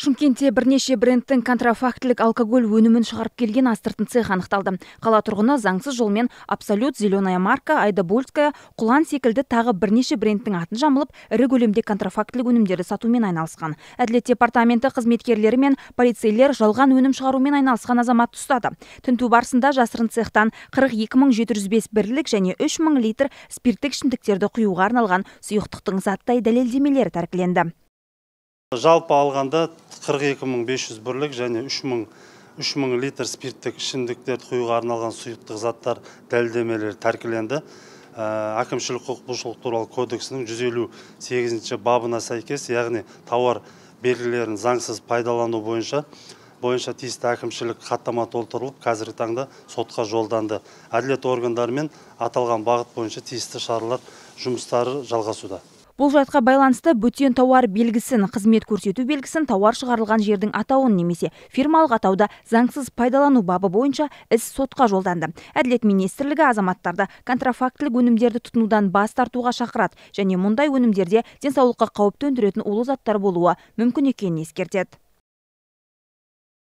шымкентте бірнеше брендтің контрафактілік алкоголь өнімін шығарып келген астыртын цех анықталды қала тұрғыны заңсыз жолмен абсолют зеленая марка айдабульская құлан секілді тағы бірнеше брендтің атын жамылып ірі көлемде контрафактілік өнімдерді сатумен айналысқан әділет департаменті қызметкерлері мен полицейлер жалған өнім шығарумен айналысқан азаматты ұстады тінту барысында жасырын цехтан қырық екі мың жеті жүз бес бірлік және үш мың литр спирттік ішімдіктерді құюға арналған сұйықтықтың заттай дәлелдемелері тәркіленді жалпы алғанда 42500 бірлік және 3000 3000 литр спирттік ішімдіктерді құюға арналған сұйықтық заттар дәлдемелері тәркіленді ә, әкімшілік құқық бұзушылық туралы кодексінің 158 бабына сәйкес яғни тауар белгілерін заңсыз пайдалану бойынша бойынша тиісті әкімшілік хаттама толтырылып қазіргі таңда сотқа жолданды әділет органдарымен аталған бағыт бойынша тиісті шаралар жұмыстары жалғасуда бұл жайтқа байланысты бөтен тауар белгісін қызмет көрсету белгісін тауар шығарылған жердің атауын немесе фирмалық атауды заңсыз пайдалану бабы бойынша іс сотқа жолданды әділет министрлігі азаматтарды контрафактілік өнімдерді тұтынудан бас тартуға шақырады және мұндай өнімдерде денсаулыққа қауіп төндіретін улы заттар болуы мүмкін екенін ескертеді